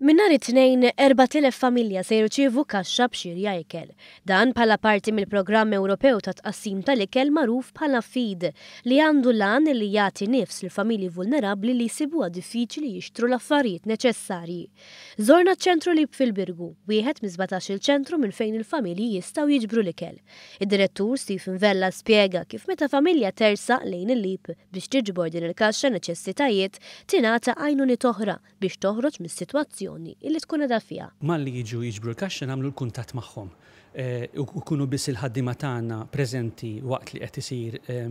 Minnar it-tnejn 4.000 familja se jirċivu kaxxa b'xirja ikel. Dan bħala parti mill-programm Ewropew ta' tqassim tal-ikel magħruf bħala fid li għandu lan li jagħti nifs l familji vulnerabbli li jsibuha diffiċli jixtru l-affarijiet neċessarji. Zorna ċentru li fil-Birgu, wieħed mizbatax il-ċentru minn fejn il-familji jistgħu jiġbru l-ikel. Id-direttur Stephen Vella spjega kif meta familja tersa lejn il-lib biex tiġbor din il-kaxxa neċessitajiet tingħata għajnuni toħra biex toħroġ mis-sitwazzjoni kwistjoni illi tkun edha fija. Malli jiġu jiġbru l-kaxxa nagħmlu l-kuntatt magħhom. Eh, u kunu biss il-ħaddima tagħna preżenti waqt li qed isir eh,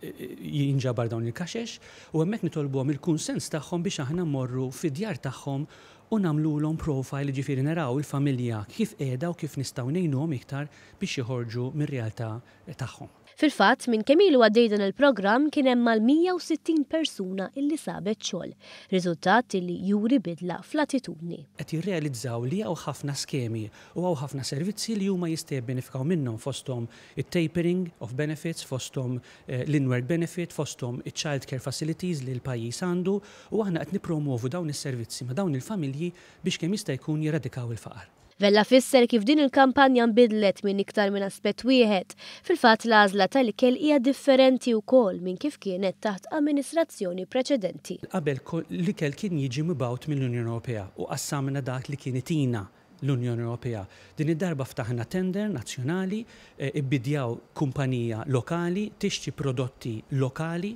jinġabar dawn il-kaxex u hemmhekk nitolbuhom il-kunsens tagħhom biex aħna mmorru fid-djar tagħhom u namlu l-om profile ġifiri naraw il-familja kif qiegħda u kif nistgħu nejnum iktar biex jħorġu mir-realtà tagħhom. Fil-fatt, minn kemilu għaddej il-programm kien hemm mal-160 persuna illi sabet xogħol, riżultat illi juri bidla fl-attitudni. Qed jirrealizzaw li hawn ħafna skemi u hawn ħafna servizzi li huma jistgħu benefikaw minnhom fosthom it-tapering of benefits, fosthom eh, l-inward benefit, fosthom il child care facilities li l-pajjiż għandu u aħna qed nipromuovu dawn is-servizzi ma' dawn il-familji biex kemm jista' jkun jiradikaw il-faqar. Vella fisser kif din il-kampanja nbidlet minn iktar minn aspett wieħed. Fil-fatt l-għażla tal-ikel hija differenti wkoll minn kif kienet taħt amministrazzjoni preċedenti. Qabel l-ikel kien jiġi mibgħut mill-Unjoni Ewropea u qassamna dak li kienet ina l-Unjoni Ewropea. Din id-darba ftaħna tender nazzjonali, eh, ibbidjaw kumpanija lokali, tixti prodotti lokali,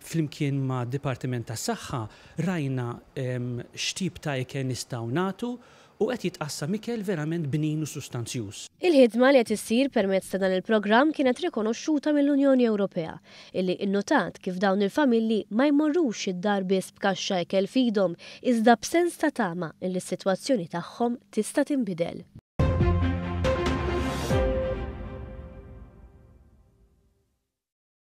flimkien ma' Dipartiment tas Saħħa rajna xtib ta' ikel nistgħu natu, u qed jitqassa mikel verament bnin u sustanzjuż. Il-ħidma li qed issir permezz ta' dan il-programm kienet rikonoxxuta mill-Unjoni Ewropea, illi innotat kif dawn il-familji ma jmorrux id-dar biss b'kaxxa ikel fidhom iżda b'sens ta' tama illi s-sitwazzjoni tagħhom tista' tinbidel.